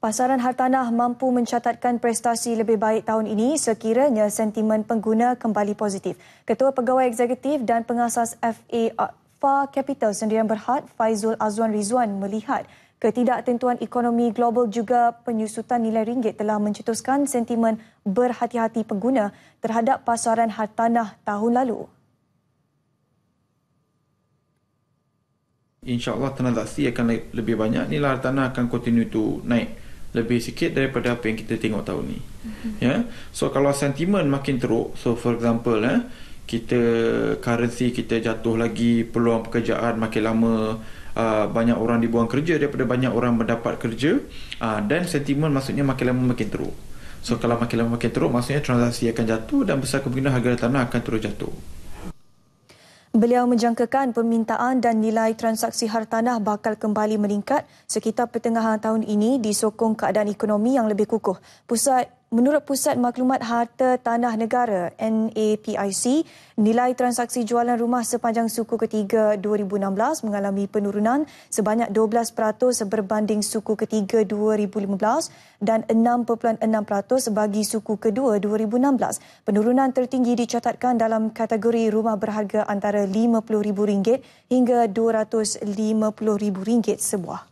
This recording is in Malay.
Pasaran hartanah mampu mencatatkan prestasi lebih baik tahun ini sekiranya sentimen pengguna kembali positif. Ketua Pegawai Eksekutif dan Pengasas FA FA Capital Sendirian Berhad Faizul Azwan Rizwan melihat ketidaktentuan ekonomi global juga penyusutan nilai ringgit telah mencetuskan sentimen berhati-hati pengguna terhadap pasaran hartanah tahun lalu. InsyaAllah transaksi akan lebih banyak. Nilai hartanah akan continue to naik lebih sikit daripada apa yang kita tengok tahun ni mm-hmm. ya yeah? so kalau sentimen makin teruk so for example eh kita currency kita jatuh lagi peluang pekerjaan makin lama Uh, banyak orang dibuang kerja daripada banyak orang mendapat kerja dan ah, uh, sentimen maksudnya makin lama makin teruk so kalau makin lama makin teruk maksudnya transaksi akan jatuh dan besar kemungkinan harga tanah akan terus jatuh Beliau menjangkakan permintaan dan nilai transaksi hartanah bakal kembali meningkat sekitar pertengahan tahun ini disokong keadaan ekonomi yang lebih kukuh. Pusat Menurut Pusat Maklumat Harta Tanah Negara NAPIC, nilai transaksi jualan rumah sepanjang suku ketiga 2016 mengalami penurunan sebanyak 12% berbanding suku ketiga 2015 dan 6.6% bagi suku kedua 2016. Penurunan tertinggi dicatatkan dalam kategori rumah berharga antara RM50,000 hingga RM250,000 sebuah.